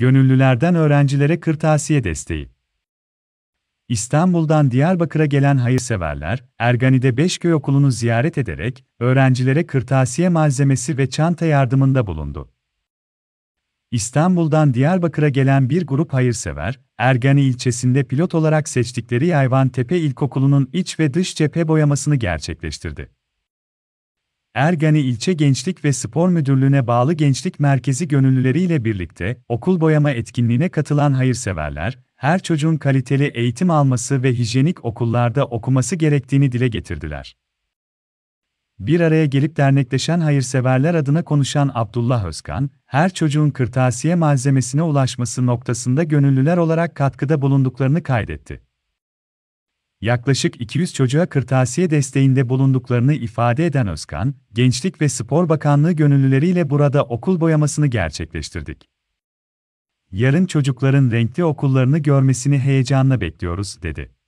Gönüllülerden öğrencilere kırtasiye desteği. İstanbul'dan Diyarbakır'a gelen hayırseverler, Ergani'de Beşköy Okulu'nu ziyaret ederek öğrencilere kırtasiye malzemesi ve çanta yardımında bulundu. İstanbul'dan Diyarbakır'a gelen bir grup hayırsever, Ergani ilçesinde pilot olarak seçtikleri Tepe İlkokulu'nun iç ve dış cephe boyamasını gerçekleştirdi. Ergani İlçe Gençlik ve Spor Müdürlüğü'ne bağlı Gençlik Merkezi gönüllüleriyle birlikte okul boyama etkinliğine katılan hayırseverler, her çocuğun kaliteli eğitim alması ve hijyenik okullarda okuması gerektiğini dile getirdiler. Bir araya gelip dernekleşen hayırseverler adına konuşan Abdullah Özkan, her çocuğun kırtasiye malzemesine ulaşması noktasında gönüllüler olarak katkıda bulunduklarını kaydetti yaklaşık 200 çocuğa kırtasiye desteğinde bulunduklarını ifade eden Özkan, Gençlik ve Spor Bakanlığı gönüllüleriyle burada okul boyamasını gerçekleştirdik. Yarın çocukların renkli okullarını görmesini heyecanla bekliyoruz, dedi.